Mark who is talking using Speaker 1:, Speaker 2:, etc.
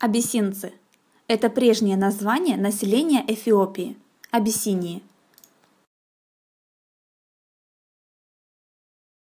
Speaker 1: Абиссинцы – это прежнее название населения Эфиопии, Абиссинии.